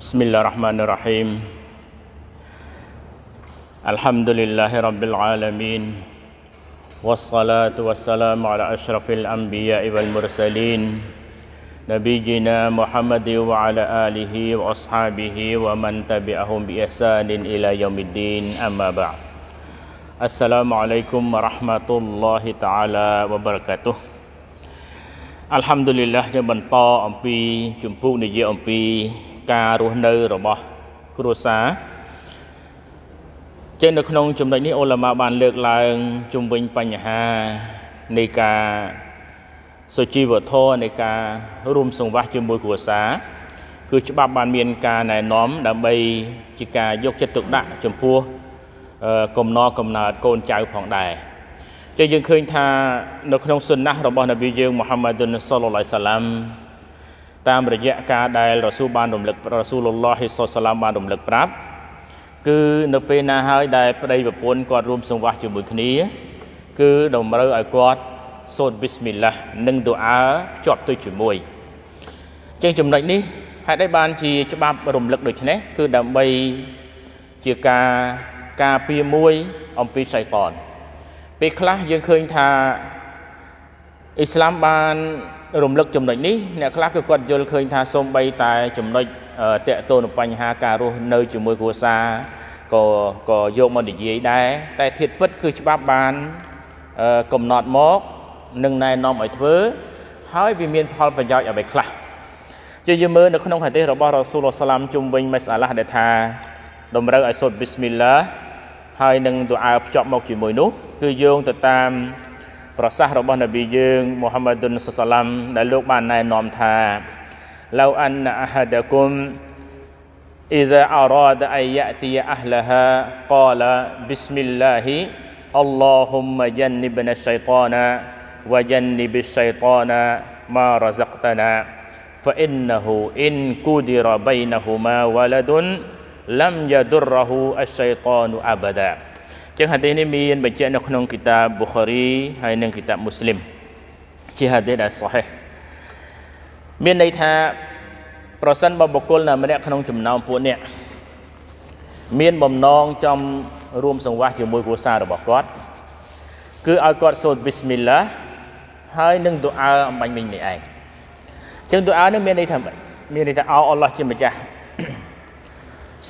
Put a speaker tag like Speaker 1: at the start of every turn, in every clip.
Speaker 1: بسم الله الرحمن الرحيم الحمد لله رب العالمين والصلاة والسلام على أشرف الأنبياء والمرسلين نبينا محمد وعلى آله وأصحابه ومن تبعهم بإحسان إلى يوم الدين أما بعد Assalamualaikum warahmatullahi taala វបរកាតុអัลฮัมឌុលីឡាយើងបន្តអំពីជំពូកនិយាយអំពីការរស់នៅរបស់គ្រួសារចឹងនៅក្នុងចំណុចនេះអូឡាម៉ាបានលើកឡើងជំវិញបញ្ហានៃការសុជីវធម៌នៃការរួមសង្វាស់ជាមួយគ្រួសារគឺច្បាប់បានមានការណែនាំដើម្បីជាការយកចិត្តទុកដាក់ចំពោះកំណរកំណើតកូនចៅផងដែរចឹងយើងឃើញថានៅក្នុងសុនណះរបស់នប៊ីយើងមូហាម៉ាឌុនសល្លឡៃសាឡាំតាមរយៈការដែលរស៊ូលបានរំលឹករស៊ូលឡោះហ៊ីសសាឡាំបានរំលឹកប្រាប់ គឺនៅពេលណាហើយដែលប្តីប្រពន្ធគាត់រួម សង្វាស់ជាមួយគ្នាគឺតម្រូវឲ្យគាត់សូត្រប៊ីស្មិលឡាហ៍និងទូអាភ្ជាប់ទៅជាមួយចឹងចំណុចនេះហេតុអីបានជា ច្បាប់ រំលឹកដូចនេះគឺដើម្បីជាការការពារមួយអំពីសៃតនពេលខ្លះយើងឃើញថាអ៊ីស្លាមបានរំលឹកចំណុចនេះអ្នកខ្លះគឺគាត់យល់ឃើញថាសូម្បីតែ ចំណុចតកតូននឹងបញ្ហាការរស់នៅជាមួយគ្រួសារក៏ក៏យកមកនិយាយដែរតែធៀបពិតគឺច្បាប់បានកំណត់មកនិងណែនាំឲ្យធ្វើហើយវាមាន ផល ប្រយោជន៍អ្វីខ្លះជាយមើលនៅក្នុងហាឌីសរបស់រ៉ាស៊ូលឡោះសាឡាមជុំវិញមេសាឡាស់ដែលថាតម្រូវឲ្យសូត្របិស្មិលឡាហ៍ហើយនឹងទូអាភ្ជាប់មកជាមួយនោះគឺយោងទៅតាមប្រសាសន៍របស់នប៊ីយើងមូហាម៉ាឌុនសសាឡាំដែលលោកបានណែនាំថា لو أن أحدكم إذا أراد أن يأتي أهلها قال بسم الله اللهم جنبنا الشيطان وجنب الشيطان ما رزقتنا فإنه إن قدر بينهما ولد លំយ៉ាឌុររហ៊ូអសៃតានុអាបាដាចឹងហាឌីសនេះមានបញ្ជាក់នៅក្នុងគីតាប៊ូខារី ហើយនិងគីតាមូស្លីមជាហាឌីសដែលសាហេះមានន័យថាប្រសិនបើបុគ្គលណាម្នាក់ក្នុងចំណោមពួកអ្នកមានបំណងចង់រួមសង្វាសជាមួយគ្រួសាររបស់គាត់គឺឲ្យគាត់សូត្រប៊ីស្មិលឡាហើយនឹងទូអាអំបញ្ញមិញនេះឯងចឹងទូអានេះមានន័យថាមានន័យថាអោអល់ឡោះជាម្ចាស់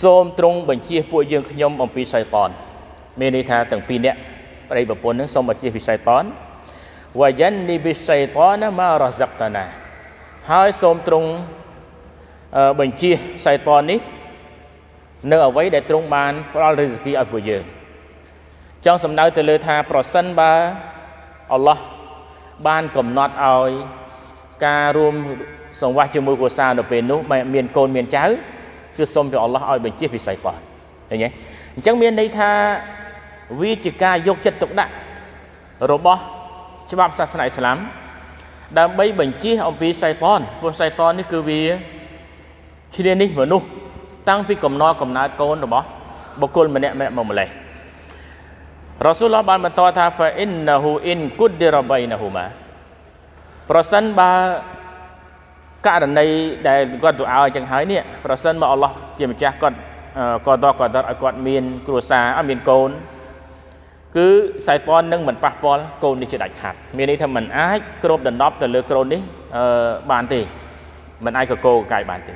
Speaker 1: សូមទ្រង់បញ្ជាពួកយើងខ្ញុំអំពីសៃតានមានន័យថាទាំងពីរនាក់ប្តីប្រពន្ធនឹងសូមបញ្ជាពីសៃតានវាយាននីបិសៃតានមករ៉ាហ្សាក់តាណាហើយសូមទ្រង់បញ្ជាសៃតាននេះនៅអ្វីដែលទ្រង់បានផ្ដល់រិទ្ធិឲ្យពួកយើងចង់សំដៅទៅលើថាប្រសិនបើអល់ឡោះបានកំណត់ឲ្យ ការរួមសង្វាស់ជាមួយគ្រួសារនៅពេលនោះមានកូន មានចៅគឺសុំព្រះអល់ឡោះឲ្យបញ្ជាពិស័យប៉ះឃើញទេអញ្ចឹងមានន័យថាវាជាការយកចិត្តទុកដាក់របស់ច្បាប់សាសនាអ៊ីស្លាម ដើម្បីបញ្ជាអំពីសៃតនព្រោះសៃតននេះគឺវាឈ្នានេះមនុស្សតាំងពីកំណត់កំណើតកូនរបស់បុគ្គលម្នាក់ម្នាក់មកម្លេះរ៉ាស៊ូលឡោះបានបន្តថា fa innahu in qaddara bainahuma ប្រសិនបើករណីដែលគាត់ទូអោអញ្ចឹងហើយនេះប្រសិនមកអល់ឡោះជាម្ចាស់គាត់គាត់តគាត់តឲ្យគាត់មាន គ្រួសារឲ្យមានកូនគឺសៃតននឹងមិនប៉ះពាល់កូននេះជាដាច់ខាតមានន័យថាមិនអាចគ្របដណ្ដប់ទៅលើកូននេះបានទេ មិនអាចកកោកាយបានទេ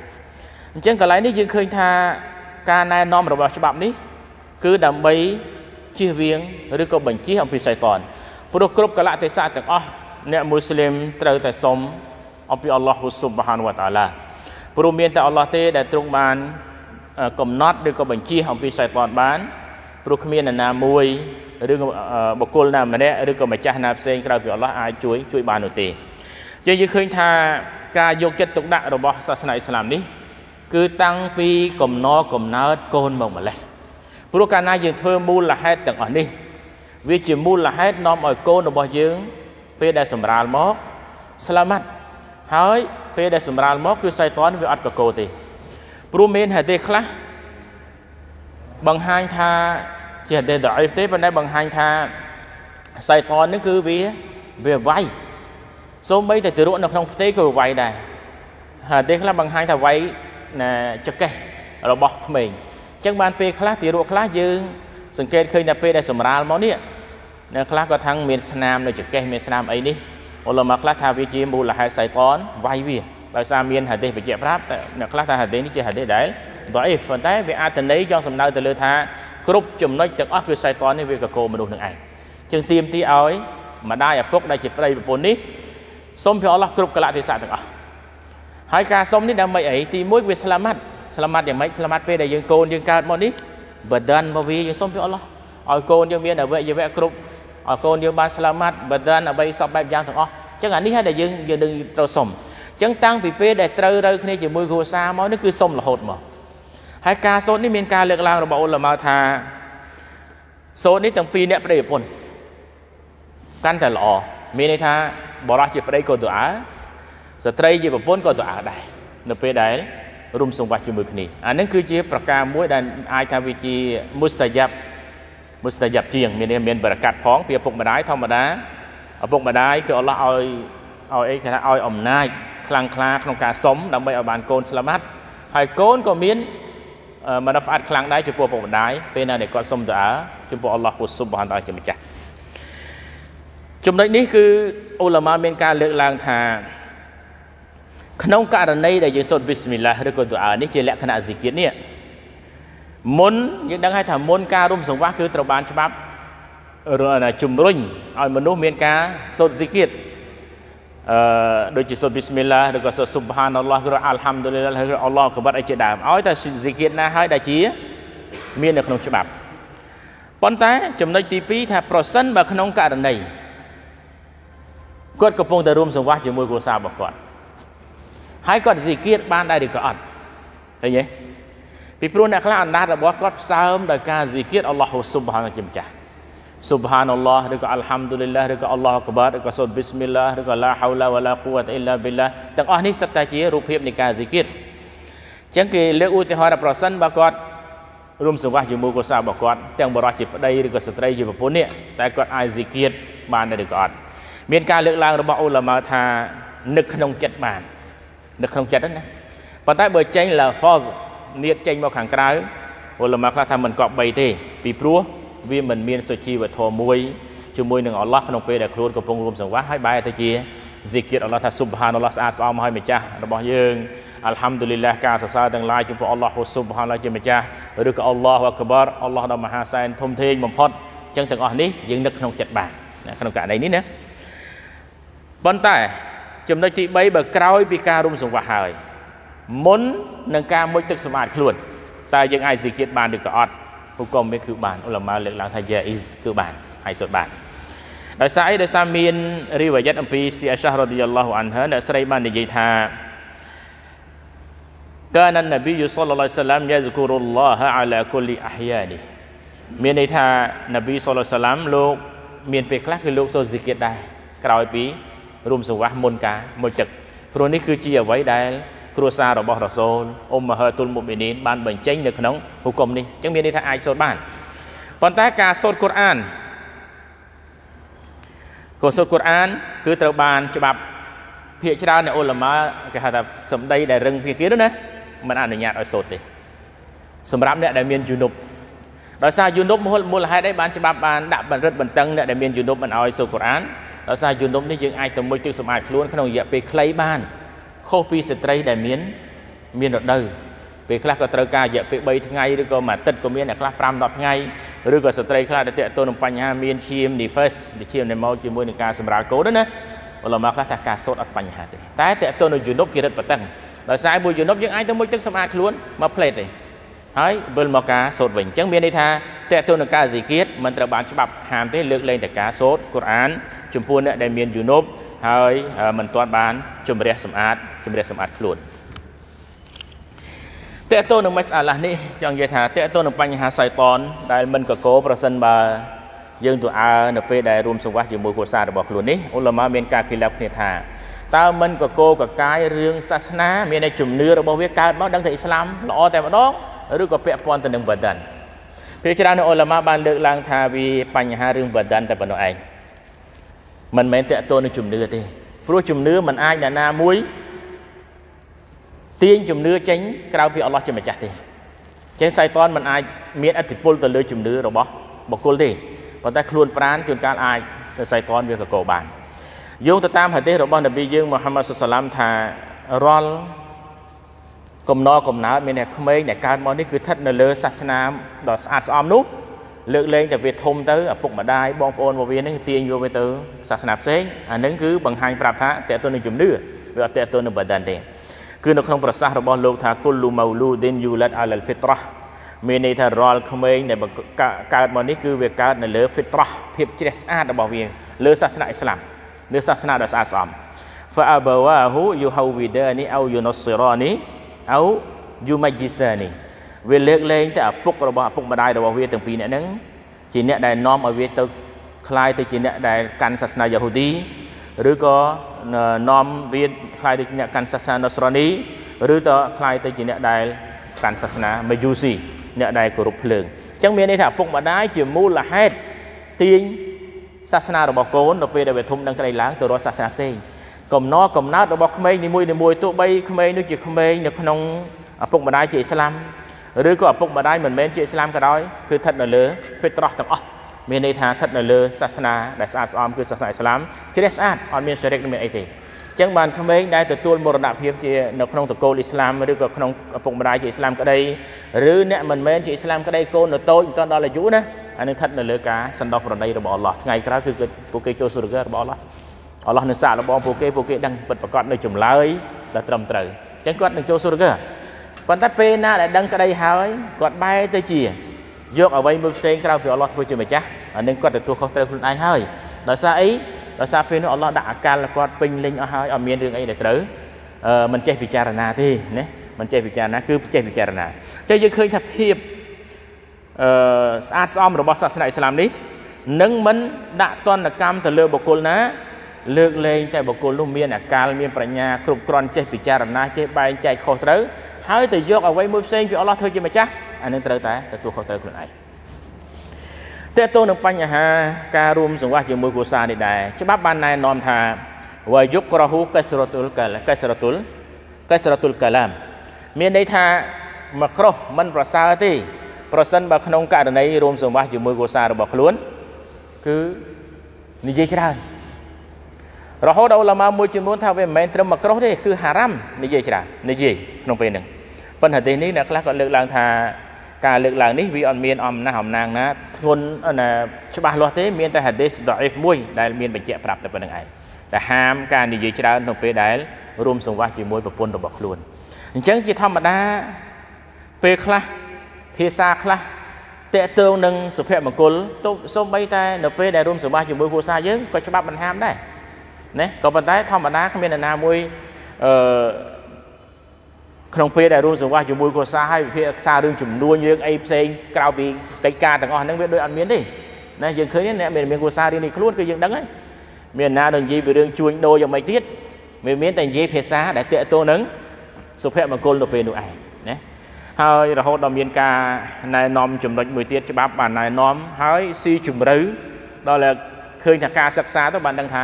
Speaker 1: អញ្ចឹងកន្លែងនេះយើងឃើញថាការណែនាំរបស់ច្បាប់នេះ គឺដើម្បីជៀសវាងឬក៏បញ្ជិះអំពីសៃតនព្រោះគ្រប់កលៈទេសៈទាំងអស់អ្នកមូស្លីមត្រូវតែសុំអំពីអល់ឡោះស៊ុបហានវតាឡាព្រោះមានតែអល់ឡោះទេដែលទ្រង់បាន កំណត់ឬក៏បញ្ជាអំពីសៃតានបាន ព្រោះគ្មាននរណាមួយឬបុគ្គលណាម្នាក់ឬក៏ម្ចាស់ណាផ្សេង ក្រៅពីអល់ឡោះអាចជួយជួយបាននោះទេយើងនិយាយឃើញថាការយកចិត្តទុកដាក់របស់សាសនាអ៊ីស្លាមនេះគឺតាំងពីកំណរកំណើតកូនមកម្លេះព្រោះកាលណាយើងធ្វើមូលហេតុទាំងអស់នេះវាជាមូលហេតុនាំឲ្យកូនរបស់យើង ពេលដែលសម្រាលមកស្លាមាត់ហើយពេលដែលសម្រាលមកគឺសៃតានវាអត់កកោទេ ព្រោះមានហេតុទេខ្លះបង្ហាញថាជាហេតុដៃទេប៉ុន្តែបង្ហាញថាសៃតាននេះគឺវាវាវាយសូម្បីតែទារកនៅក្នុងផ្ទៃក៏វាយដែរហើយទេខ្លះបង្ហាញថាវាយណាចកេះរបស់ក្មេងអញ្ចឹងបានពេលខ្លះទារកខ្លះយើងសង្កេតឃើញថាពេលដែលសម្រាលមកនេះនៅខ្លះក៏ថាងមានស្នាមនៅចកេះមានស្នាមអីនេះអ៊ុលម៉ាខ្លះថាវាជាមូលហេតុសៃតនវាយវាដោយសារមានហាឌីសបញ្ជាក់ប្រាប់អ្នកខ្លះថាហាឌីសនេះជាហាឌីសដែលដៃប៉ុន្តែវាអត្ថន័យចង់សំដៅទៅលើថាគ្រប់ចំណុចទាំងអស់គឺសៃតននេះវាកកោមនុស្សនឹងឯងជាងទៀមទីឲ្យម្ដាយឪពុកដែលជាប្តីប្រពន្ធនេះសូមព្រះអល់ឡោះគ្រប់កលៈទេសៈទាំងអស់ហើយការសុំនេះដើម្បីអីទី1វាស្លាមាត់ស្លាមាត់យ៉ាងម៉េចស្លាមាត់ពេលដែលយើងកូនយើងកើតមកនេះបដិនមកវាយើងសុំព្រះអល់ឡោះឲ្យកូនយើងមានអវយវៈគ្រប់ឲ្យកូនយើងបានស្លាមាត់បដានអ្វីសពបែបយ៉ាងទាំងអស់អញ្ចឹងអានេះហើយដែលយើងយើងនឹងត្រូវសុំអញ្ចឹងតាំងពីពេលដែលត្រូវរើគ្នាជាមួយគ្រួសារមកនេះគឺសុំរហូតមកហើយការសូត្រនេះមានការលើកឡើងរបស់អ៊ុលម៉ាថាសូត្រនេះទាំងពីរអ្នកប្តីប្រពន្ធកាន់តែល្អមានន័យថាបរោះជាប្តីក៏ទូអាស្ត្រីជាប្រពន្ធក៏ទូអាដែរនៅពេលដែលរួមសង្វាស់ជាមួយគ្នាអានឹងគឺជាប្រការមួយដែលអាចថាវាជាមុស្តាយ៉ាប់មុស្តាយ៉ាប់ជាងមានមានបរកាត់ផងពីឪពុកម្ដាយធម្មតាឪពុកម្ដាយគឺអល់ឡោះឲ្យឲ្យអីគេថាឲ្យអំណាចខ្លាំងក្លាក្នុងការសុំដើម្បីឲ្យបានកូនស្លាប់ហ្នឹងហើយកូនក៏មានមនផ្អាត់ខ្លាំងដែរចំពោះពុកម្ដាយពេលណាដែលគាត់សុំទៅអើចំពោះអល់ឡោះពុទ្ធសុបហានតាជាម្ចាស់ចំណុចនេះគឺអ៊ូឡាម៉ាមានការលើកឡើងថាក្នុងករណីដែលយើងសូត្របិស្មិលឡាហ៍ឬក៏ទូអានេះជាលក្ខណៈទីគៀតនេះមុនយើងដឹងហើយថាមុនការរួមសង្វាស់គឺត្រូវបានច្បាប់ជំរុញឲ្យមនុស្សមានការសូត្រតិគិតអឺដូចជាសូត្រប៊ីស្មិលឡាឬក៏សូត្រប៊ុបហានអល់ឡោះឬអាល់ហាំឌុលីឡាឬអល់ឡោះកបាត់អីជាដើមឲ្យតែសិគិតណាហើយដែលជា មាននៅក្នុងច្បាប់ប៉ុន្តែចំណុចទី2ថាប្រសិនបើក្នុងករណីគាត់កំពុងតែរួមសង្វាស់ជាមួយគ្រួសាររបស់គាត់ហើយគាត់សិគិតបានដែរឬក៏អត់ឃើញទេពីព្រោះអ្នកខ្លះអណ្ដាតរបស់គាត់ផ្សើមដោយការវិគិតអល់ឡោះស៊ុបហានជាម្ចាស់ស៊ុបហានអល់ឡោះឬក៏អាល់ហាំឌូលីឡាឬក៏អល់ឡោះអក្បារឬក៏សូត្រប៊ីស្មិលឡាឬក៏ឡាហៅឡាវ៉ាឡាកូវ៉ាតអ៊ីឡាប៊ីឡាទាំងអស់នេះសិតតែជារូបភាពនៃការវិគិតអញ្ចឹងគេលើកឧទាហរណ៍ថាប្រសិនបើគាត់រួមសង្វាស់ជាមួយគូសាររបស់គាត់ទាំងបរិះជាប្តីឬក៏ស្ត្រីជាប្រពន្ធនេះតែគាត់អាចវិគិតបានឬក៏អត់មានការលើកឡើងរបស់អូឡាម៉ៅថានឹកក្នុងចិត្តបាននឹកក្នុងចិត្តហ្នឹងណាប៉ុន្តែបើចេញឡាហ្វោនៀតចេញមកខាងក្រៅអ៊ុលម៉ាខ្លះថាមិនគប្បីទេពីព្រោះវាមិនមានសុជីវធម៌មួយជាមួយនឹងអល់ឡោះក្នុងពេលដែលខ្លួនកំពុងរួមសង្វាសហើយបែរទៅជាហ្សិគិតអល់ឡោះថាស៊ុបហានអល់ឡោះស្អាតស្អំហើយម្ចាស់របស់យើងអាល់ហាំឌូលីឡាការសរសើរទាំងឡាយចំពោះអល់ឡោះស៊ុបហានឡាជាម្ចាស់ឬក៏អល់ឡោះអក្បរអល់ឡោះដ៏មហាសែនធំធេងបំផុតអញ្ចឹងទាំងអស់នេះយើងនឹកក្នុងចិត្តបានក្នុងករណីនេះណាប៉ុន្តែចំណុចទី3បើក្រោយពីការរួមសង្វាសហើយមុននឹងការមុជទឹកសម្អាតខ្លួនតើយើងអាចសិក្ខាបានឬក៏អត់ហុកមវាគឺបានឧលមាលើកឡើងថាយ៉ាអ៊ីសគឺបានហើយសុទ្ធបានដោយសារអីដោយសារមានរីវ៉ាយ៉ាត់អំពីស្ទីអាសារ៉ាឌីយ៉ាឡោះអានហាអ្នកស្រីបាននិយាយថាកានណប៊ីយូសលឡឡៃសាឡាមយ៉ាសគូរុលឡោះអាឡាគុលីអាហយ៉ានីមានន័យថានប៊ីសលឡឡៃសាឡាមលោកមានពេលខ្លះគឺលោកសូសិកិតដែរក្រោយពីរួមសង្វាស់មុនការមួយទឹកព្រោះនេះគឺជាអ្វីដែលគ្រួសាររបស់រ៉ាសូលអ៊ុមមហឺទុលមុមីនីនបានបញ្ចេញនៅក្នុងហុគមនេះអញ្ចឹងមានន័យថាអាចសូត្របានប៉ុន្តែការសូត្រកូរ៉ានក៏សូត្រកូរ៉ាន គឺត្រូវបានច្បាប់ភាគច្រើនអ្នកអ៊ុលម៉ាគេហៅថាសម្ដី ដែលរឹងភាគទៀតណាมันអនុញ្ញាតឲ្យសូត្រទេ សម្រាប់អ្នកដែលមានយុនុបដោយសារយុនុបមូលមូលហេតុអីបានច្បាប់បានដាក់បណ្ឌិតបន្ទឹងអ្នកដែលមានយុនុបមិនឲ្យសូត្រកូរ៉ានដោយសារយុនុបនេះយើងអាចទៅមុជទឹកសម្អាតខ្លួនក្នុងរយៈពេលខ្លីបានខុសពីស្ត្រីដែលមានមានរដូវពេលខ្លះក៏ត្រូវការរយៈពេល3ថ្ងៃឬក៏មួយអាទិត្យក៏មានអ្នកខ្លះ5 10ថ្ងៃឬក៏ស្ត្រីខ្លះដែលតាក់ទងនឹងបញ្ហាមានឈាម nifas ឈាមដែលមកជាមួយនឹងការសម្រាលកូនណាអលមកខ្លះថាការសូត្រអត់បញ្ហាទេតែតាក់ទងនឹងយុនុបគេរឹតបតឹងដោយសារមួយយុនុបយើងអាចទៅមួយទឹកសម្អាតខ្លួនមកផ្លេតទេហើយវិលមកការសូត្រវិញអញ្ចឹងមានន័យថាតេតូននឹងការសិគៀតមិនត្រូវបានច្បាប់ហាមទេលើកលែងតែការសូត្រកូរ៉ានចំពោះអ្នកដែលមានយុនុបហើយមិនទាន់បានជំរះសម្អាតជំរះសម្អាតខ្លួនតើតើនឹងមិសអាឡាស់នេះចង់និយាយថាតើតើនឹងបញ្ហាសៃតនដែលមិនកកោប្រសិនបើយើងទូអើនៅពេលដែលរួមសង្វាស់ជាមួយគ្រួសាររបស់ខ្លួននេះអ៊ុលម៉ាមានការគិលាប់គ្នាថាតើមិនកកោកកាយរឿងសាសនាមានតែជំនឿរបស់វាកើតមកដឹងថាអ៊ីស្លាមល្អតែម្ដងឬក៏ពាក់ព័ន្ធទៅនឹងវត្តនភាគច្រើនអ៊ុលម៉ាបានលើកឡើងថាវាបញ្ហារឿងវត្តនតែប៉ុណ្ណោះឯងមិនមែនតកតូននឹងជំនឿទេព្រោះជំនឿមិនអាចអ្នកណាមួយទាញជំនឿចេញក្រៅពីអល់ឡោះជាម្ចាស់ទេចឹងសៃតនមិនអាចមានអធិពលទៅលើ ជំនឿរបស់បុគ្គលទេប៉ុន្តែខ្លួនប្រានជួនកាលអាចទៅសៃតនវាកកោបានយោងទៅតាមហាឌីសរបស់នប៊ីយើងមូហាម៉ាត់សុសឡាមថារាល់កំណរកំណើតមានអ្នកក្មេងអ្នកកើតមកនេះគឺស្ថិតនៅលើសាសនាដ៏ស្អាតស្អំនោះលើកលែងតែវាធំទៅឪពុកម្ដាយបងប្អូនរបស់វានឹងទាញយកវាទៅសាសនាផ្សេងអានឹងគឺបង្ហាញប្រាប់ថាតេតុននឹងជំនឿវាអត់តេតុននឹងបដានទេគឺនៅក្នុងប្រសាសន៍របស់លោកថាគុលូម៉ៅលូឌីនយូឡាត់អាលហ្វីត្រ៉ាមានន័យថារាល់ក្មេងដែលកើតមកនេះគឺវាកើតនៅលើហ្វីត្រ៉ាភាពជ្រះស្អាតរបស់វាលើសាសនាអ៊ីស្លាមលើសាសនាដ៏ស្អាតស្អំ فأبواه يهوداني أو ينصراني أو يمجساني វាលើកលែងតែឪពុករបស់ឪពុកម្ដាយរបស់វាទាំងពីរនាក់ហ្នឹងជាអ្នកដែលនាំឲ្យវាទៅคล้ายទៅជាអ្នកដែលកាន់សាសនាយ៉ាហូឌីឬក៏នាំវាคล้ายទៅជាអ្នកកាន់សាសនាណូស្រនីឬក៏คล้ายទៅជាអ្នកដែលកាន់សាសនាមយូស៊ីអ្នកដែលគោរពភ្លើងអញ្ចឹងមានន័យថាឪពុកម្ដាយជាមូលហេតុទាញសាសនារបស់កូននៅពេលដែលវាធំដឹងក្តីឡើងទៅរកសាសនាផ្សេងកំណត់កំណត់របស់ក្មេងនីមួយៗទោះបីក្មេងនោះជាក្មេងនៅក្នុងឪពុកម្ដាយជាអ៊ីស្លាមឬក៏ឪពុកម្ដាយមិនមែនជាឥស្លាមក៏ដោយគឺស្ថិតនៅលើហ្វីត្រោះទាំងអស់មានន័យថាស្ថិតនៅលើសាសនាដែលស្អាតស្អំគឺសាសនាឥស្លាមជ្រះស្អាតអត់មានសេរិកមិនមានអីទេចឹងបានក្មេងដែលទទួលមរណភាពជានៅក្នុងតកូលអ៊ីស្លាមឬក៏ក្នុងឪពុកម្ដាយជាអ៊ីស្លាមក្តីឬអ្នកមិនមែនជាអ៊ីស្លាមក្តីកូននៅតូចមិនទាន់ដល់អាយុណាអានឹងស្ថិតនៅលើការសន្តោសប្រណីរបស់អល់ឡោះថ្ងៃក្រោយគឺពួកគេចូលសុរគរបស់អល់ឡោះអល់ឡោះនឹងសាកល្បងពួកគេពួកគេដឹងពិតប្រកបនៅចម្លើយដែលត្រឹមត្រូវចឹងគាត់នឹងចូលសុរគរប៉ុន្តែពេលណាដែលដឹងក្តីហើយគាត់បែរទៅជា យកអ្វីមួយផ្សេងក្រៅពីអល់ឡោះធ្វើជាម្ចាស់អានឹងគាត់ទទួលខុសត្រូវខ្លួនឯងហើយដោយសារអីដោយសារពេលនោះអល់ឡោះដាក់អាកាលគាត់ពេញលេញអស់ហើយអត់មានរឿងអីដែលត្រូវអឺមិនចេះពិចារណាទេណាមិនចេះពិចារណាគឺចេះពិចារណាចឹងយើងឃើញថាភាពអឺស្អាតស្អំរបស់សាសនាអ៊ីស្លាមនេះនឹងមិនដាក់ទណ្ឌកម្មទៅលើបុគ្គលណាលើកលែងតែបុគ្គលនោះមានអាកាលមានប្រាជ្ញាគ្រប់គ្រាន់ចេះពិចារណាចេះបែងចែកខុសត្រូវហើយទៅយកអ្វីមួយផ្សេងពីអល់ឡោះធ្វើជាម្ចាស់អានឹងត្រូវតែទទួលខុសត្រូវខ្លួនឯងតើតើនឹងបញ្ហាការរួមសង្វាស់ជាមួយគ្រួសារនេះដែរច្បាប់បានណែនាំថាវាយុក្រហ៊ូកិសរតុលកលកិសរតុលកិសរតុលកឡាមមានន័យថាមកក្រោះមិនប្រសើរទេប្រសិនបើក្នុងករណីរួមសង្វាស់ជាមួយគ្រួសាររបស់ខ្លួន គឺនិយាយច្រើនរហូតដល់ឧឡាម៉ាមួយចំនួនថាវាមិនមែនត្រឹមមកក្រោះទេគឺហារ៉ាំនិយាយច្រើននិយាយក្នុងពេលហ្នឹងប៉ុន្តែទីនេះអ្នកខ្លះក៏លើកឡើងថាការលើកឡើងនេះវាអត់មានអំណះអំណាងណាធ្ងន់ច្បាស់លាស់ទេមានតែហាឌីសដអ៊ីហ្វមួយដែលមានបញ្ជាក់ប្រាប់តែប៉ុណ្្នឹងឯងតែហាមការនិយាយច្រើននៅពេលដែល រួមសង្វាស់ជាមួយប្រពន្ធរបស់ខ្លួនអញ្ចឹងជាធម្មតាពេលខ្លះភាសាខ្លះតកតងនឹងសុភមង្គលទៅសូម្បីតែនៅពេលដែលរួមសង្វាស់ជាមួយគ្រួសារយើងក៏ច្បាប់មិនហាមដែរណាក៏ប៉ុន្តែធម្មតាគ្មាននរណាមួយអឺក្នុងពេលដែលរួមសង្វាស់ជាមួយគ្រួសារហើយវិភាគសាររឿងចំនួនរឿងអីផ្សេងក្រៅពីកិច្ចការទាំងអស់ហ្នឹងវាដូចអត់មានទេណាយើងឃើញអ្នកមានមានគ្រួសាររៀននេះខ្លួនគឺយើងដឹងហើយមានណាដល់និយាយពីរឿងជួញដូរយ៉ាងម៉េចទៀតវាមានតែនិយាយភាសាដែលតេតោនឹងសុភមង្គលទៅពេលនោះឯងណាហើយរហូតដល់មានការណែនាំចំណុចមួយទៀតច្បាប់បានណែនាំហើយស៊ីជំរឿដល់ឃើញថាការសិក្សាទៅបានដឹងថា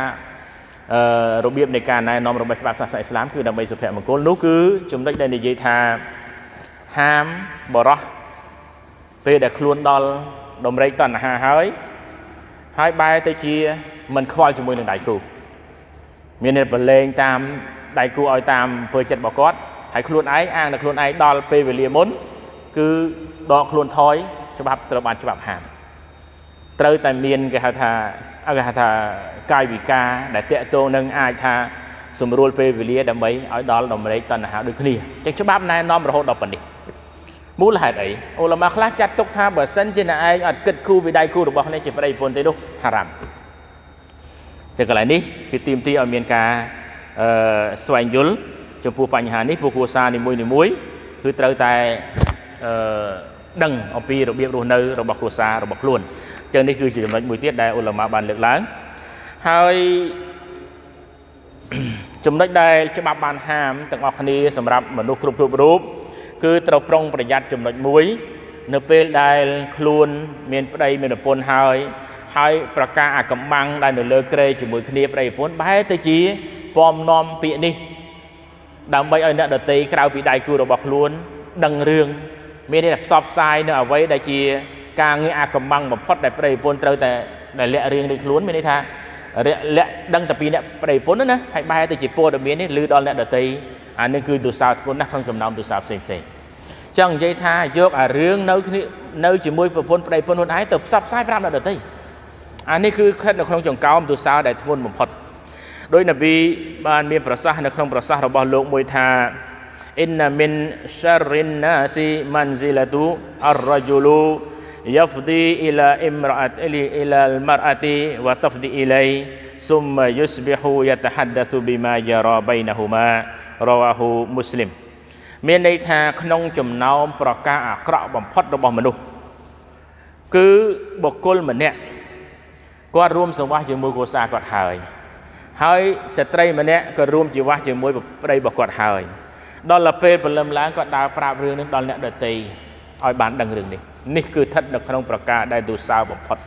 Speaker 1: របៀបនៃការណែនាំរបស់ច្បាប់សាសនាអ៊ីស្លាមគឺដើម្បីសុភមង្គលនោះគឺចំណុចដែលនិយាយថាហាមបរោះពេលដែលខ្លួនដល់ដំរែកតណ្ហាហើយ ហើយបែរទៅជាមិនខ្វល់ជាមួយនឹងដៃគូមានតែប្រឡែងតាមដៃគូឲ្យតាមអំពើ ចិត្តរបស់គាត់ហើយខ្លួនឯងអាងដល់ខ្លួនឯងដល់ពេលវេលាមុន គឺដកខ្លួនថយ ច្បាប់ត្រូវបានច្បាប់ហាមត្រូវតែមានគេហៅថាគេហៅថាកាយវិការដែលតកតងនឹងអាចថា សម្រួលពេលវេលាដើម្បីឲ្យដល់តម្រេចតណ្ហាដូចគ្នាចឹងច្បាប់ណែនាំរហូតដល់ប៉ុណ្នេះមូលហេតុអីអូឡាម៉ាខ្លះចាត់ទុកថាបើសិនជាអ្នកឯងអត់គិតគូពីដៃគូរបស់អ្នកជាប្តីប្រពន្ធទេនោះហារ៉ាំតែកន្លែងនេះគឺទីមទីឲ្យមានការអឺស្វែងយល់ចំពោះបញ្ហានេះពួកគ្រួសារនីមួយនីមួយ គឺត្រូវតែអឺដឹងអំពីរបៀបរស់នៅរបស់គ្រួសាររបស់ខ្លួនចឹងនេះគឺជាចំណុចមួយទៀតដែលអ៊ុលម៉ាបានលើកឡើងហើយចំណុចដែលច្បាប់បានហាមទាំងអស់គ្នាសម្រាប់មនុស្សគ្រប់គ្រប់រូបគឺត្រូវប្រុងប្រយ័ត្នចំណុចមួយ នៅពេលដែលខ្លួនមានប្តីមានប្រពន្ធហើយ ហើយប្រកាសអាកំបាំងដែលនៅលើក្រេជាមួយគ្នាប្តីប្រពន្ធបែរទៅជាពំនាំពាក្យនេះ ដើម្បីឲ្យអ្នកដតីក្រៅពីដៃគូរបស់ខ្លួនដឹងរឿងមានតែផ្សព្វផ្សាយនៅអ្វីដែលជាការងារអាកំបាំងបំផុតដែលប្តីប្រពន្ធត្រូវតែដែលលាក់រៀងដូចខ្លួនមានន័យថាលាក់ដឹងតែពីអ្នកប្តីប្រពន្ធណាហើយបែរទៅជាព័ត៌មាននេះឮដល់អ្នកដតីអានេះគឺទុសាធ្ងន់ណាស់ក្នុងចំណោមទុសាផ្សេងផ្សេងចឹងនិយាយថាយកអារឿងនៅគ្នានៅជាមួយប្រពន្ធប្តីប្រពន្ធខ្លួនឯងទៅផ្សព្វផ្សាយប្រាប់អ្នកដតីអានេះគឺខិតនៅក្នុងចង្កោមទុសា ដែលធ្ងន់បំផុតដោយនប៊ីបានមានប្រសាសន៍នៅក្នុងប្រសាសន៍របស់លោកមួយថា إن من شر الناس منزلة الرجل يفضي إلى امرأة إلى المرأة وتفضي إليه ثم يصبح يتحدث بما يرى بينهما رواه مسلم មានន័យថាក្នុងចំណោមប្រការអាក្រក់បំផុតរបស់មនុស្សគឺបុគ្គលម្នាក់គាត់រួមសង្វាស់ជាមួយគ្រួសារគាត់ហើយ ហើយស្ត្រីម្នាក់ក៏រួមជីវាស់ជាមួយប្តីរបស់គាត់ហើយ ដល់ទៅពេលព្រលឹមឡើងគាត់ដើរប្រាប់រឿងនេះដល់អ្នកដទៃឲ្យបានដឹងរឿងនេះនេះគឺស្ថិតនៅក្នុងប្រការដែលទូសាវបំផុត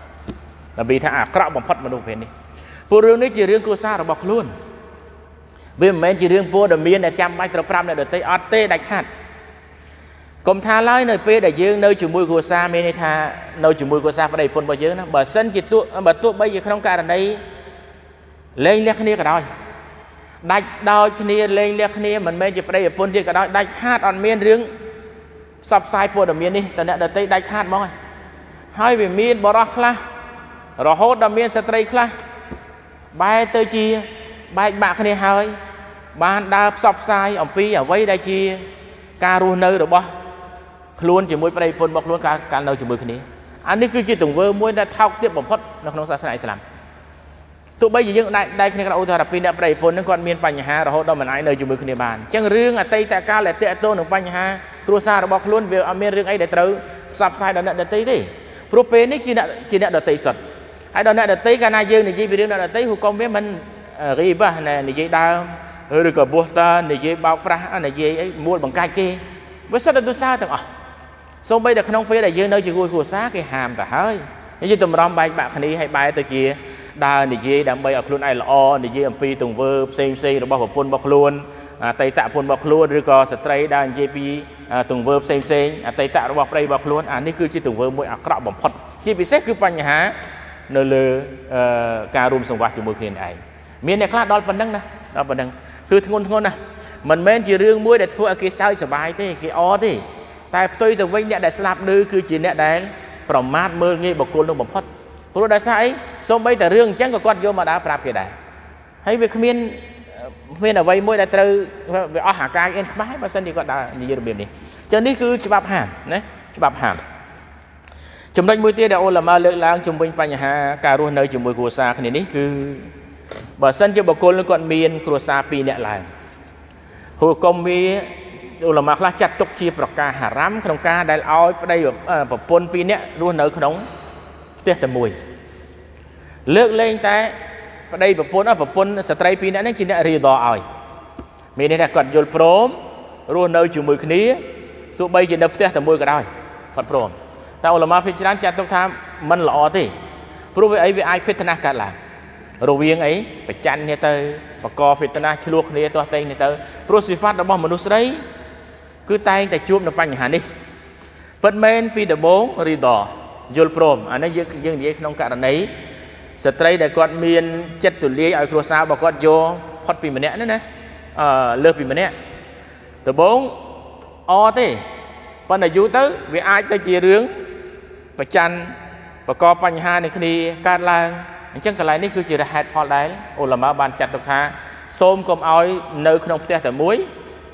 Speaker 1: នប៊ីថាអាក្រក់បំផុតមនុស្សពេលនេះពួករឿងនេះជារឿងគ្រួសាររបស់ខ្លួនវាមិនមែនជារឿងពលដែលមានដែលចាំបាច់ត្រូវប្រាប់អ្នកដទៃអត់ទេដាច់ខាត់កុំថាឡើយនៅ ពេលដែលយើងនៅជាមួយគ្រួសារមានន័យថានៅជាមួយគ្រួសារប្តីប្រពន្ធរបស់យើងណាបើសិនជាទួបើទោះបីជាក្នុងករណីលែងលះគ្នាក៏ដោយដាច់ដោយគ្នាលែងលះគ្នាមិនមែនជាប្តីប្រពន្ធទៀតក៏ដោយដាច់ខាត់អត់មានរឿងផ្សព្វផ្សាយព័ត៌មាននេះទៅអ្នកដតីដាច់ខាតហ្មងហើយហើយវាមានបរោះខ្លះរហូតដល់មានស្ត្រីខ្លះបែរទៅជាបែកបាក់គ្នាហើយបានដើរផ្សព្វផ្សាយអំពីអ្វីដែលជាការរស់នៅរបស់ខ្លួនជាមួយប្រិយពន្ធរបស់ខ្លួនការនៅជាមួយគ្នាអានេះគឺជាទង្វើមួយដែលថោកទាបបំផុតនៅក្នុងសាសនាអ៊ីស្លាមទោះបីជាយើងដៃដៃគ្នាក៏ឧទាហរណ៍ពីអ្នកប្តីប្រពន្ធនឹងគាត់មានបញ្ហារហូតដល់មិនអាចនៅជាមួយគ្នាបានអញ្ចឹងរឿងអតីតកាលដែលតេតោនឹងបញ្ហាគ្រួសាររបស់ខ្លួន វាអត់មានរឿងអីដែលត្រូវផ្សព្វផ្សាយដល់អ្នកដតីទេព្រោះពេលនេះគឺអ្នកជាអ្នកដតីសុទ្ធហើយដល់អ្នកដតីកាលណាយើងនិយាយពីរឿងអ្នកដតីហូកុំវាមិនរីបាសនិយាយដើមឬក៏បោះតានិយាយបោកប្រាស់និយាយអីមួលបង្កាច់គេវាសិតតែទូសាទាំងអស់សូម្បីតែក្នុងពេលដែលយើងនៅជាមួយគ្រួសារគេហាមទៅហើយនិយាយតម្រំបែកបាក់គ្នាឲ្យបែរទៅជាដើរនិយាយដើម្បីឲ្យខ្លួនឯងល្អនិយាយអំពីទង្វើផ្សេងផ្សេងរបស់ប្រពន្ធរបស់ខ្លួនអតីតប្រពន្ធរបស់ខ្លួនឬក៏ស្ត្រីដែលនិយាយពីទង្វើផ្សេងផ្សេងអតីតរបស់ប្តីរបស់ខ្លួនអានេះគឺជាទង្វើមួយអាក្រក់បំផុត ជាពិសេសគឺបញ្ហា នៅលើការរួមសង្វាស់ជាមួយគ្នាឯងមានអ្នកខ្លះដល់ប៉ុណ្ណឹងណាដល់ប៉ុណ្ណឹងគឺធ្ងន់ធ្ងរណាស់មិនមែនជារឿងមួយដែលធ្វើឲ្យគេសើចសប្បាយទេគេអទេតែផ្ទុយទៅវិញអ្នកដែលស្លាប់ឮគឺជាអ្នកដែល ប្រមាថមើលងាយបុគ្គលនោះបំផុតព្រោះដោយសារអីសូម្បីតែរឿងអញ្ចឹងក៏គាត់យកមកដើរប្រាប់គេដែរហើយវាគ្មានគ្មានអ្វីមួយដែលត្រូវវាអស់អាការអៀនខ្មាស់បើសិនជាគាត់ដើរនិយាយរបៀបនេះចឹងនេះគឺច្បាប់ហាមណាច្បាប់ហាមចំណុចមួយទៀតដែលអូឡាម៉ាលើកឡើងជំវិញបញ្ហាការរស់នៅជាមួយគ្រួសារគ្នានេះគឺបើសិនជាបុគ្គលគាត់មាន គ្រួសារពីរនាក់ឡើងហូកុំវាអូឡាម៉ាខ្លះចាត់ទុកជាប្រការហារ៉ាំក្នុងការ ដែលឲ្យប្តីប្រពន្ធពីរនាក់រស់នៅក្នុងផ្ទះតែមួយលើកលែងតែ ប្តីប្រពន្ធប្រពន្ធស្ត្រីពីរនាក់ហ្នឹងជាអ្នករីដឲ្យមានន័យថាគាត់យល់ព្រមរស់នៅជាមួយគ្នាទោះបីជានៅផ្ទះតែមួយក៏ដោយគាត់ព្រមតែអ៊ុលម៉ាភាគច្រើនចាត់ទុកថាมันល្អទេព្រោះវាអីវាអាច fitness កើតឡើងរវាងអីប្រច័នគ្នាទៅបកក fitness ឆ្លោះគ្នាទាស់តែងគ្នាទៅព្រោះសិផាតរបស់មនុស្សស្រី គឺតែងតែជួបនឹងបញ្ហានេះពិតមែនពីដំបូងរីដយល់ព្រមអានេះយើងយើងនិយាយក្នុងករណីស្ត្រីដែលគាត់មានចិត្តទូលាយឲ្យគ្រួសាររបស់គាត់យកផុតពីម្នាក់ណាណាអឺលើសពីម្នាក់ដំបូងអទេប៉ុន្តែយូរទៅវាអាចទៅជារឿងប្រច័នបង្កបញ្ហានឹងគ្នាកើតឡើងអញ្ចឹងកន្លែងនេះគឺជារហេតុផលដែលអូឡាម៉ាបានចាត់ទុកថាសូមកុំឲ្យ នៅ ក្នុងផ្ទះតែមួយ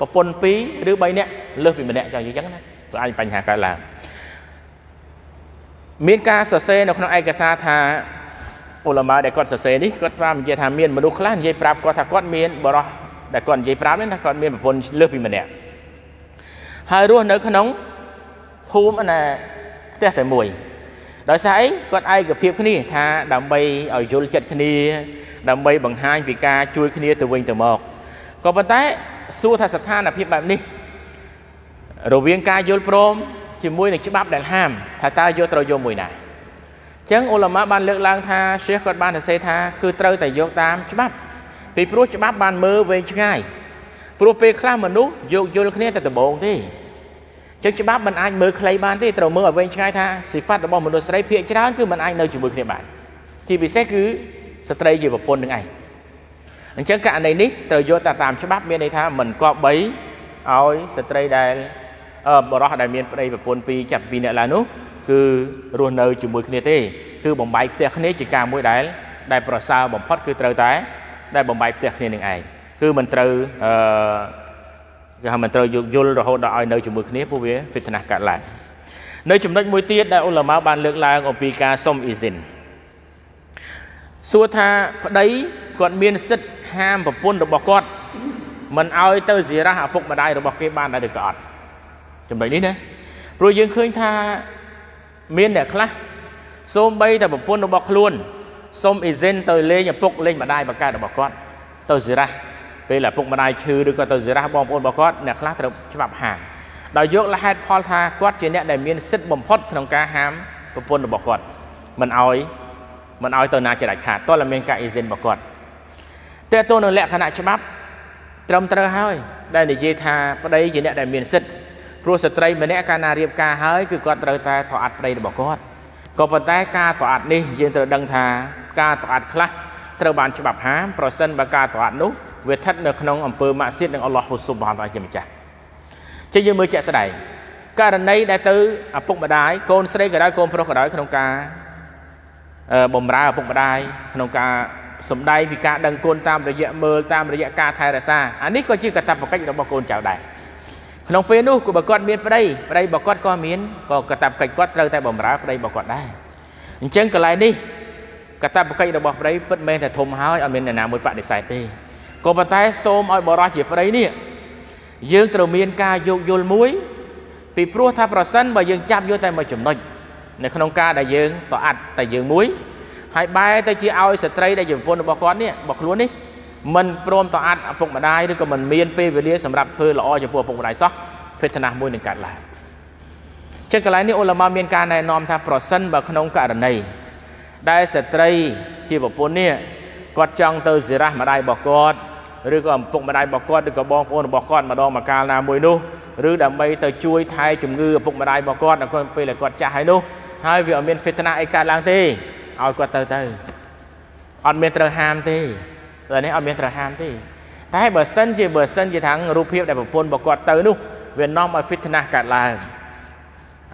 Speaker 1: ប្រពន្ធពីរឬបីនាក់លើសពីម្នាក់ចឹងអញ្ចឹងណាព្រោះអាចបញ្ហាកើតឡើង។មានការសរសេរនៅក្នុងឯកសារថាអ៊ុលម៉ាដែលគាត់សរសេរនេះគាត់ប្រាប់និយាយថាមានមនុស្សខ្លះនិយាយប្រាប់គាត់ថាគាត់មាន បរោះដែលគាត់និយាយប្រាប់នេះថាគាត់មានប្រពន្ធលើសពីម្នាក់ហើយរស់នៅក្នុងភូមិណាផ្ទះតែមួយដោយសារអីគាត់ឯកភាពគ្នាថាដើម្បីឲ្យយល់ចិត្តគ្នា ដើម្បីបង្ហាញពីការ ជួយគ្នាទៅវិញទៅមកក៏ប៉ុន្តែសួរថាស្ថានភាពបែបនេះរវាងការយល់ព្រមជាមួយនឹងច្បាប់ដែលហាមថាតើយកត្រូវយកមួយណាអញ្ចឹងអ៊ូឡាម៉ាបានលើកឡើងថាឈៀសគាត់បានសរសេរថា គឺត្រូវតែយកតាមច្បាប់ ពីព្រោះច្បាប់បានមើលវែងឆ្ងាយព្រោះពេលខ្លះមនុស្សយោគយល់គ្នាតែដំបូងទេអញ្ចឹងច្បាប់មិនអាចមើលខ្លីបានទេត្រូវមើលឲ្យវែងឆ្ងាយថាសិផាត់របស់មនុស្សស្រីភាគច្រើនគឺមិនអាចនៅជាមួយគ្នាបានជាពិសេសគឺស្ត្រីជាប្រពន្ធនឹងឯងអញ្ចឹងករណីនេះត្រូវយកតាមច្បាប់មានន័យថាមិនគប្បីឲ្យស្ត្រីដែលបរោះដែលមានប្តីប្រពន្ធពីរចាប់ពីអ្នកឡើងនោះគឺរស់នៅជាមួយគ្នាទេគឺបំបែកផ្ទះគ្នាជាការមួយដែលដែលប្រសើរបំផុត គឺត្រូវតែ ដែលបំបែកផ្ទះគ្នានឹងឯងគឺមិនត្រូវអឺគេហៅមិនត្រូវយោគយល់រហូតដល់ឲ្យនៅជាមួយគ្នាព្រោះវាហ្វីតណាស់កើតឡើងនៅចំណុចមួយទៀតដែលអ៊ុលម៉ាបានលើកឡើងអំពីការសុំអ៊ីសិនសួរថាប្តីគាត់មានសិទ្ធិហាមប្រពន្ធរបស់គាត់ មិនឲ្យទៅសិរះឪពុកម្ដាយរបស់គេបានដែរឬក៏អត់ចំណុចនេះណាព្រោះយើងឃើញថាមានអ្នកខ្លះសូមបីតែប្រពន្ធរបស់ខ្លួនសូមអេเจนទៅលេងឪពុកលេងម្ដាយបង្កើតរបស់គាត់ ទៅសេរ៉ាស់ពេលឪពុកម្ដាយឈឺឬក៏ទៅសេរ៉ាស់បងប្អូនរបស់គាត់អ្នកខ្លះត្រូវច្បាប់ហាមដោយយកលហេតុផលថាគាត់ជាអ្នកដែលមានសិទ្ធិបំផុតក្នុងការហាមប្រពន្ធរបស់គាត់មិនអោយមិនអោយទៅណាជាដាច់ខាតតើមានការអេเจนរបស់គាត់តើតើនៅលក្ខណៈច្បាប់ត្រឹមត្រូវហើយដែលនិយាយថាប្តីជាអ្នកដែលមានសិទ្ធិព្រោះស្ត្រីម្នាក់កាលណារៀបការហើយគឺគាត់ត្រូវតែប្រអត់ប្តីរបស់គាត់ក៏ប៉ុន្តែការប្រអត់នេះយើងត្រូវដឹងថាការប្រអត់ខ្លះត្រូវបានច្បាប់ហាមប្រសិនបើការប្រអត់នោះវាស្ថិត នៅក្នុងអំពើម៉ាក់សៀតនឹងអល់ឡោះហ៊ូស៊ុបបានតែជាម្ចាស់ចឹងយើងមើលជាក់ស្ដែងករណីដែលទៅឪពុកម្ដាយកូនស្រីក៏ដោយកូនប្រុសក៏ដោយក្នុងការបំរើឪពុកម្ដាយក្នុងការសំដែងពីការដឹងគុណតាមរយៈមើលតាមរយៈការថែរក្សាអានេះក៏ជាកាតព្វកិច្ចរបស់កូនចៅដែរក្នុងពេលនោះក៏បើគាត់មានប្តីប្តីរបស់គាត់ក៏មានក៏កតាបកិច្ចគាត់ត្រូវតែបម្រើប្តីរបស់គាត់ដែរអញ្ចឹងកន្លែងនេះកតាបកិច្ចរបស់ប្តីពិតមែនតែធំហើយអត់មានអ្នកណាមួយបដិសេធទេក៏ប៉ុន្តែសូមឲ្យបរោះជាប្តីនេះយើងត្រូវមានការយោគយល់មួយពីព្រោះថាប្រសិនបើយើងចាប់យកតែមួយចំណុចនៅក្នុងការដែលយើងតអាត់តែយើងមួយហើយបែរទៅជាឲ្យស្ត្រីដែលជាប្រពន្ធរបស់គាត់នេះរបស់ខ្លួននេះមិនព្រមតអាត់ឪពុកម្ដាយឬក៏មិនមានពេលវេលាសម្រាប់ធ្វើល្អចំពោះឪពុកម្ដាយសោះហ្វេតណាមួយនឹងកើតឡើងចឹងកន្លែងនេះអ៊ុលម៉ាមានការណែនាំថាប្រសិនបើក្នុងករណីដែលស្ត្រីជាប្រពន្ធនេះគាត់ចង់ទៅសិរះម្ដាយរបស់គាត់ឬក៏ឪពុកម្ដាយរបស់គាត់ឬក៏បងប្អូនរបស់គាត់ម្ដងមកកាលណាមួយនោះឬដើម្បីទៅជួយថែ ជំងឺឪពុកម្ដាយរបស់គាត់នៅក្នុងពេលដែលគាត់ចាស់ហើយនោះហើយវាអត់មានហ្វេតណាអីកើតឡើងទេឲ្យគាត់ទៅទៅអត់មានត្រូវហាមទេតែនេះអត់មានត្រហាមទេតែបើសិនជាបើសិនជាថាងរូបភាពដែលប្រពន្ធរបស់គាត់ទៅនោះវានាំឲ្យ fitnah កើតឡើង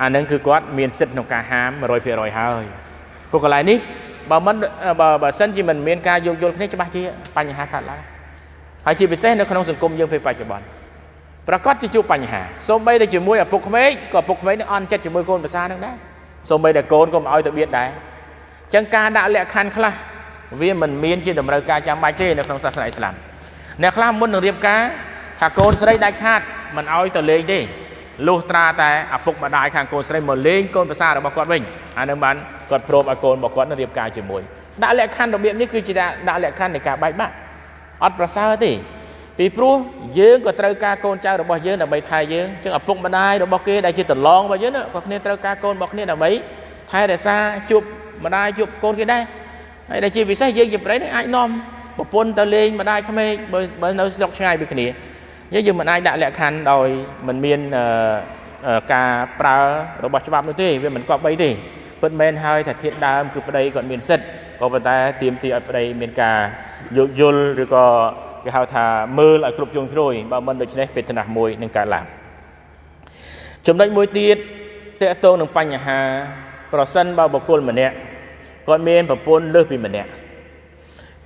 Speaker 1: អានឹងគឺគាត់មានសិទ្ធិក្នុងការហាម100%ហើយពួកកន្លែងនេះបើមិនបើបើសិនជាមិនមានការយោគយល់គ្នាច្បាស់ជាបញ្ហាកើតឡើងហើយជាពិសេសនៅក្នុងសង្គមយើងពេលបច្ចុប្បន្នប្រកាសជាជួបបញ្ហាសូម្បីតែជាមួយឪពុកក្មេកក៏ឪពុកក្មេកនឹងអន់ចិត្តជាមួយកូនប្រសានឹងដែរសូម្បីតែកូនក៏មិនឲ្យទៅបៀតដែរអញ្ចឹងការដាក់លក្ខខណ្ឌខ្លះវាមិនមានជាតម្រូវការចាំបាច់ទេនៅក្នុងសាសនាអ៊ីស្លាមអ្នកខ្លះមុននឹងរៀបការថាកូនស្រីដាច់ខាតមិនអោយទៅលេងទេលុះត្រាតែឪពុកម្ដាយខាងកូនស្រីមកលេងកូនប្រសាររបស់គាត់វិញអានឹងបានគាត់ព្រមឲ្យកូនរបស់គាត់នឹងរៀបការជាមួយដាក់លក្ខខណ្ឌរបៀបនេះគឺជាដាក់លក្ខខណ្ឌនៃការបែកបាក់អត់ប្រសើរទេពីព្រោះយើងក៏ត្រូវការកូនចៅរបស់យើងដើម្បីថែយើងជាងឪពុកម្ដាយរបស់គេដែលជាតឡងរបស់យើងក៏គ្នាត្រូវការកូនរបស់គ្នាដើម្បីថែរក្សាជួបម្ដាយជួបកូនគេដែរហើយដែលជាពិសេសយើងជាប្រិយនឹងអាចនាំប្រពន្ធទៅលេងម្ដាយក្មេកបើនៅស្រុកឆ្ងាយពីគ្នាយើងយើងមិនអាចដាក់លក្ខខណ្ឌដោយមិនមានការប្រើរបស់ច្បាប់នោះទេវាមិនគប្បីទេពិតមែនហើយថាធាតដើមគឺប្តីគាត់មានសិទ្ធិក៏ប៉ុន្តែទាមទារឲ្យប្តីមានការយោគយល់ឬក៏គេហៅថាមើលឲ្យគ្រប់ជ្រុងជ្រោយបើមិនដូច្នេះវេទនាមួយនឹងកើតឡើងចំណុចមួយទៀតតកតងនឹងបញ្ហា ប្រសិនបើបុគ្គលម្នាក់គាត់មានប្រពន្ធលើសពីម្នាក់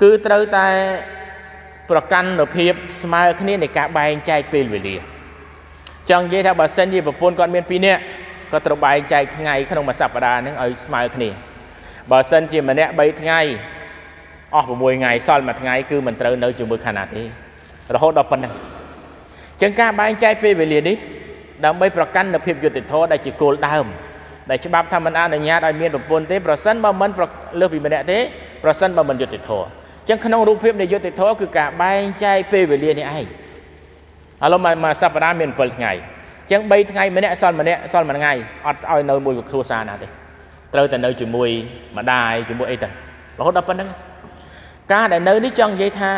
Speaker 1: គឺត្រូវតែប្រកាន់នូវភាពស្មើគ្នានៃការបែងចែកពេលវេលា ចង់និយាយថាបើសិនជាប្រពន្ធគាត់មាន2នាក់គាត់ត្រូវបែងចែកថ្ងៃក្នុងមួយសប្តាហ៍ហ្នឹងឲ្យស្មើគ្នាបើសិនជាម្នាក់3ថ្ងៃអស់6ថ្ងៃសល់មួយថ្ងៃគឺមិនត្រូវនៅជាមួយខាណាទេរហូតដល់ប៉ុណ្ណឹងចឹងការបែងចែកពេលវេលានេះដើម្បីប្រកាន់នូវភាពយុត្តិធម៌ដែលជាគោលដើមដែលច្បាប់ថាមិនអនុញ្ញាតឲ្យមានប្រពន្ធទេប្រសិនបើមិនលើសពីម្នាក់ទេប្រសិនបើមិនយុត្តិធម៌ចឹងក្នុងរូបភាពនៃយុត្តិធម៌គឺការបែងចែកពេលវេលានេះឯងឥឡូវមកសប្តាហ៍មាន7ថ្ងៃចឹង3ថ្ងៃម្នាក់សល់ម្នាក់សល់មួយថ្ងៃអត់ឲ្យនៅមួយគ្រួសារណាទេត្រូវតែនៅជាមួយម្ដាយជាមួយអីទៅរហូតដល់ប៉ុណ្្នឹងការដែលនៅនេះចង់និយាយថា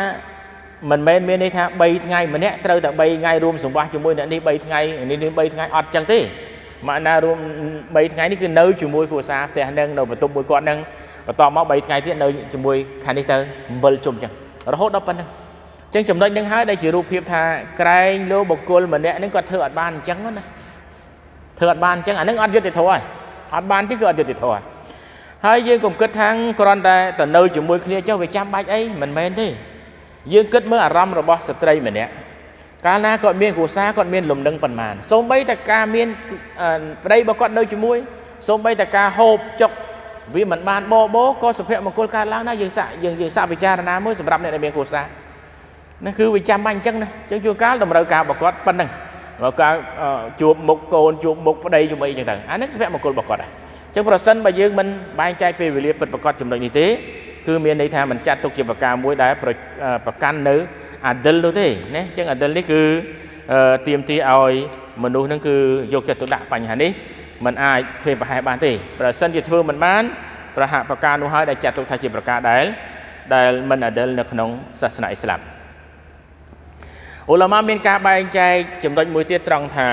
Speaker 1: មិនមែនមានន័យថា3ថ្ងៃម្នាក់ត្រូវតែ3ថ្ងៃរួមសង្វាស់ជាមួយអ្នកនេះ3ថ្ងៃនេះនេះ3ថ្ងៃអត់ចឹងទេម៉ាក់ណារួម3ថ្ងៃនេះគឺនៅជាមួយគ្រួសារផ្ទះនឹងនៅបន្ទប់មួយគាត់នឹងបន្តមក3ថ្ងៃទៀតនៅជាមួយ ខាងនេះទៅ7ជុំអញ្ចឹងរហូតដល់ប៉ុណ្ណឹងអញ្ចឹងចំណុចនឹងហើយដែលជារូបភាពថាក្រែងលោបុគ្គលម្នាក់នឹងគាត់ធ្វើអត់បានអញ្ចឹងណាធ្វើអត់បានអញ្ចឹងអានឹងអត់យុត្តិធម៌ហើយអត់បានទេគឺអត់យុត្តិធម៌ហើយហើយយើងកុំគិតថាគ្រាន់តែទៅនៅជាមួយគ្នាចុះវាចាំបាច់អីមិនមែនទេយើងគិតមើលអារម្មណ៍របស់ស្ត្រីម្នាក់កាលណាគាត់មានគ្រួសារគាត់មានលំនឹងប៉ុន្មានសូម្បីតែការមានប្តីរបស់គាត់នៅជាមួយសូម្បីតែការហូបចុកវាមិនបានបបោក៏សុភមង្គលកើតឡើងដែរយើងសាក់យើងយើងសាក់ពិចារណាមួយសម្រាប់អ្នកដែលមានគ្រួសារណាគឺវាចាំបាច់អញ្ចឹងណាអញ្ចឹងជួនកាលតម្រូវការរបស់គាត់ប៉ុណ្ណឹងមកការជួបមុខកូនជួបមុខប្តីជួបអីអញ្ចឹងទៅអានេះសុភមង្គលរបស់គាត់ដែរអញ្ចឹងប្រសិនបើយើងមិនបែងចែកពេលវេលាពិតប្រកបចំណុចនេះទេគឺមានន័យថាមិនចាត់ទុកជាប្រការមួយដែលប្រកាន់នៅ អាដិលនោះទេណាអញ្ចឹងអាដិលនេះគឺទៀមទីឲ្យមនុស្សនឹងគឺយកចិត្តទុកដាក់បញ្ហានេះมันអាចធ្វើប្រហែសបានទេប្រសិនជាធ្វើមិនបានប្រហាក់ប្រការនោះហើយដែលចាត់ទុកថាជាប្រការដែលដែលមិនអាដិលនៅក្នុងសាសនាអ៊ីស្លាមអ៊ុលម៉ាមាន ការបែងចែកចំណុចមួយទៀតត្រង់ថា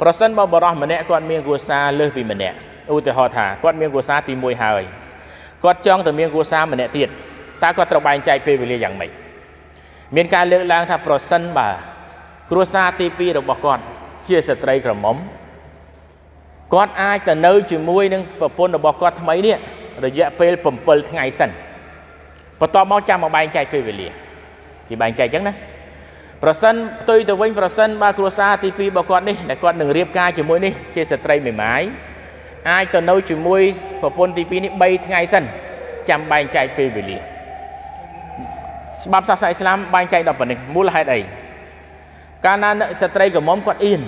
Speaker 1: ប្រសិនបើបរិះម្នាក់គាត់មានគ្រួសារលើសពីម្នាក់ឧទាហរណ៍ថាគាត់មានគ្រួសារទី1ហើយគាត់ចង់ទៅមានគ្រួសារម្នាក់ទៀតតើគាត់ត្រូវបែងចែកពេលវេលាយ៉ាងម៉េចមានការលើកឡើងថាប្រសិនបើគ្រួសារទី2របស់គាត់ជាស្ត្រីក្រមុំគាត់អាចទៅនៅជាមួយនឹងប្រពន្ធរបស់គាត់ ថ្មីនេះរយៈពេល7ថ្ងៃសិនបន្ទាប់មកចាំមកបែងចែកពេលវេលាគេបែងចែកអញ្ចឹងណាប្រសិនផ្ទុយទៅវិញប្រសិនបើគ្រួសារទី2របស់គាត់នេះដែលគាត់នឹងរៀបការជាមួយនេះជាស្ត្រីមេម៉ាយអាចទៅនៅជាមួយប្រពន្ធទី2នេះ3ថ្ងៃសិន ចាំបែងចែកពេលវេលាច្បាប់សាសនាអ៊ីស្លាមបែងចែកដល់ប៉ុណ្ណេះមូលហេតុអីកាលណាស្ត្រីក្រមុំគាត់អៀន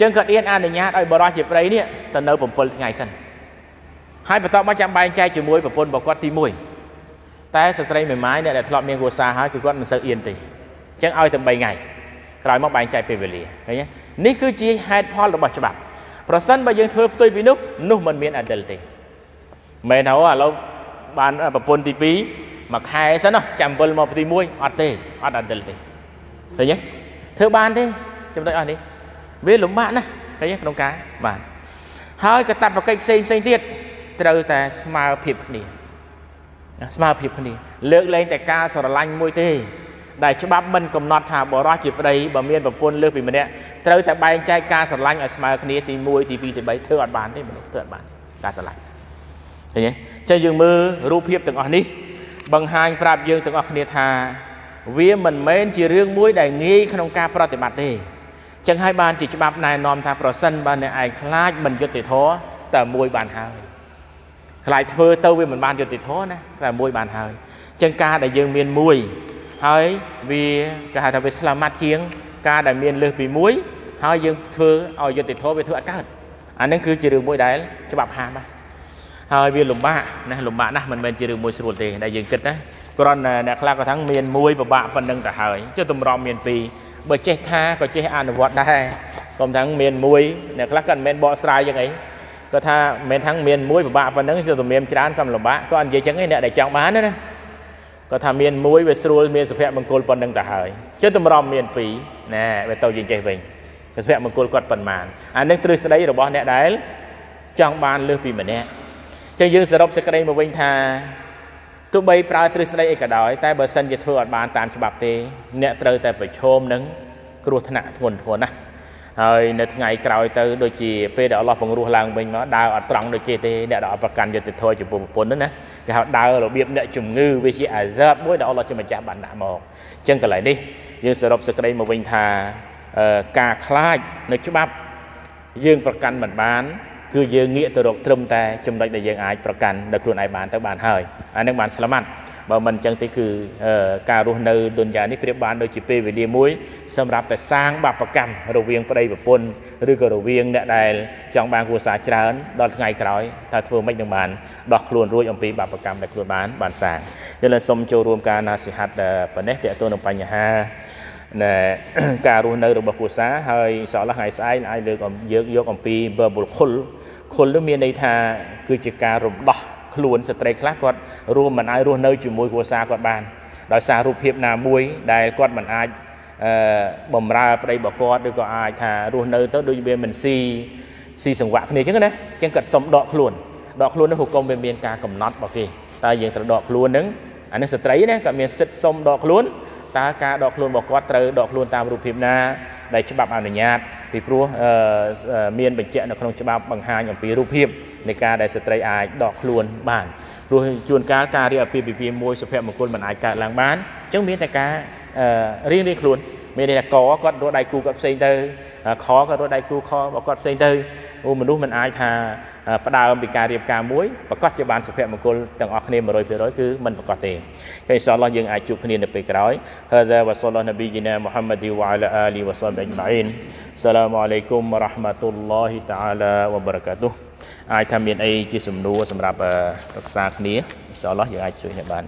Speaker 1: ចឹងគាត់អៀនអនុញ្ញាតឲ្យបរិសុទ្ធជាប្រីនេះទៅនៅ7ថ្ងៃសិនហើយបន្ទាប់មកចាំបែងចែកជាមួយប្រពន្ធរបស់គាត់ទី1តែស្ត្រីមេម៉ាយអ្នកដែលធ្លាប់មានគ្រួសារហើយគឺគាត់មិនសូវអៀនទេចឹងឲ្យតែ3ថ្ងៃក្រោយមកបែងចែកពេលវេលាឃើញនេះគឺជាហេតុផលរបស់ច្បាប់ប្រសិនបើយើងធ្វើផ្ទុយពីនោះនោះមិនមានអតិលទេមែនហើយឥឡូវបានប្រពន្ធទី2មួយខែសិនចាំវិលមកទី1អត់ទេអត់អតិលទេឃើញទេធ្វើបានទេចំណុចអស់នេះវាលំបាកណាស់ឃើញទេក្នុងការបានហើយកតបកិច្ចផ្សេងផ្សេងទៀតត្រូវតែស្មើភាពគ្នាស្មើភាពគ្នាលើកលែងតែការស្រឡាញ់មួយទេដែលច្បាប់មិនកំណត់ថាបរិះជាប្តីបើមានប្រពន្ធលើសពីម្នាក់ត្រូវតែបែងចែកការស្រឡាញ់ឲ្យស្មើគ្នាទី1ទី2ទី3ធ្វើអត់បានទេមនុស្សធ្វើអត់បានការស្រឡាញ់ឃើញទេចឹងយើងមើលរូបភាពទាំងអស់នេះ បង្ហាញប្រាប់យើងទាំងអស់គ្នាថា វាមិនមែនជារឿងមួយដែលងាយក្នុងការប្រតិបត្តិទេចឹងហើយបានជាច្បាប់ណែនាំថាប្រសិនបើអ្នកឯងខ្លាចមិនយុត្តិធម៌តែមួយ បានហើយខ្លាចធ្វើទៅវាមិនបានយុត្តិធម៌ណាតែមួយបានហើយចឹងការដែលយើងមានមួយហើយវាគេហៅថាវាស្លាមាត់ជាង ការដែលមានលើសពីមួយហើយយើងធ្វើឲ្យយុទ្ធធម៌វាធ្វើអត់កើតអានឹងគឺជារឿងមួយដែលច្បាប់ ហាមដែរហើយវាលំបាកណាលំបាកណាស់មិនមែនជារឿងមួយស្រួលទេដែលយើងគិតណាគ្រាន់តែអ្នកខ្លះក៏ថាមានមួយពិបាកប៉ុណ្្នឹងទៅហើយចុះតម្រាំមានពីរបើចេះថាក៏ចេះអនុវត្តដែរខ្ញុំថាមានមួយអ្នកខ្លះក៏មិនមែនបកស្រាយយ៉ាងអីគាត់ថាមិនមែនថាមានមួយពិបាកប៉ុណ្្នឹងចុះទំនៀមច្រើនក៏លំបាកក៏និយាយចឹងឯងអ្នកដែលចង់បានណាគាត់ថាមានមួយវាស្រួល មានសុភមង្គលប៉ុណ្្នឹងទៅហើយចុះតម្រំមានពីរណែវាទៅយើងចេះវិញសុភមង្គលគាត់ប៉ុន្មានអានឹងទ្រឹស្ដីរបស់អ្នកដែលចង់បានលើសពីម្នាក់ចឹងយើងសរុបសេចក្តីមកវិញថាទោះបីប្រើទ្រឹស្ដីអីក៏ដោយតែបើសិនជាធ្វើអត់បានតាមច្បាប់ទេ អ្នកត្រូវតែប្រឈមនឹងគ្រោះថ្នាក់ធ្ងន់ធ្ងរណាស់ហើយនៅថ្ងៃក្រោយទៅដូចជាពេលដែលអល់ឡោះពង្រោះឡើងវិញមកដើរអត់ត្រង់ដូចគេទេអ្នកដែលអត់ប្រកាន់យុត្តិធម៌ចំពោះប្រពន្ធនោះណាគេហៅដើររបៀបអ្នកជំងឺវាជាអាស័តមួយដែលអល់ឡោះជាម្ចាស់បានដាក់មកអញ្ចឹងកន្លែងនេះយើងសរុបសេចក្តីមកវិញថាការខ្លាចនៅច្បាប់យើងប្រកាន់មិនបាន គឺយើងងាកទៅរកត្រឹមតែ ចំណុចដែលយើងអាចប្រកាន់ដល់ខ្លួនឯងបានទៅបានហើយអានឹងបានស្លាមាត់បើមិនអញ្ចឹងទេគឺការរស់នៅទុនយ៉ានេះប្រៀបបានដូចជាពេលវេលាមួយ សម្រាប់តែសាងបាបកម្មរវាង ប្តីប្រពន្ធឬក៏រវាងអ្នកដែល ចង់បានគ្រួសារច្រើន ដល់ថ្ងៃក្រោយថាធ្វើម៉េចនឹងបានដោះខ្លួនរួចអំពីបាបកម្មដែលខ្លួនបានបាន សាងយើងសូមចូលរួម ការណាសិហាត់ប៉ុណ្ណេះទាក់ទងនឹងបញ្ហាណែការរស់នៅ របស់គ្រួសារហើយសោះថ្ងៃស្អែកអាចលើកយើងយកអំពី verbal khul khul នោះមានន័យថាគឺជាការរំដោះខ្លួនស្ត្រីខ្លះគាត់រួមមិនអាចរស់នៅជាមួយគ្រួសារគាត់បានដោយសាររូបភាពណាមួយ ដែលគាត់មិនអាចបំរើប្តីរបស់គាត់ឬក៏អាចថារស់នៅទៅដូចវាមិនស៊ីស៊ីសង្វាក់គ្នាអញ្ចឹងណាអញ្ចឹងគាត់សុំដកខ្លួនដកខ្លួននោះហុកុំវាមានការកំណត់របស់គេតើយើងត្រូវដកខ្លួននឹងអានេះស្ត្រីណាគាត់មានសិទ្ធិសុំដកខ្លួនតើការដកខ្លួនរបស់គាត់ត្រូវដកខ្លួនតាមរូបភាពណាដែលច្បាប់អនុញ្ញាតពីព្រោះមានបញ្ជាក់នៅក្នុងច្បាប់បង្ហាញអំពីរូបភាពនៃការដែលស្ត្រីអាចដកខ្លួនបានព្រោះជួនកាលការរៀបអាពាហ៍ពិពាហ៍មួយសុភមង្គលមិនអាចកើតឡើងបានអញ្ចឹងមានតែការរៀងរៀងខ្លួនមានន័យថាកគាត់រត់ដៃគូគាត់ផ្សេងទៅខគាត់រត់ដៃគូខរបស់គាត់ផ្សេងទៅអូមនុស្សមិនអាចថាផ្ដើមពីការរៀបការមួយប្រកាសជាបានសុភមង្គលទាំងអស់គ្នា100%គឺមិនប្រកាសទេអ៊ីនសាឡោះយើងអាចជួបគ្នានៅពេលក្រោយ هذا وصلى نبينا محمد وعلى آله وصحبه أجمعين السلام عليكم ورحمة الله تعالى وبركاته អាចថាមានអី ជា សំណួរសម្រាប់ប្រឹក្សាគ្នាអ៊ីនសាឡោះយើងអាចជួយគ្នាបាន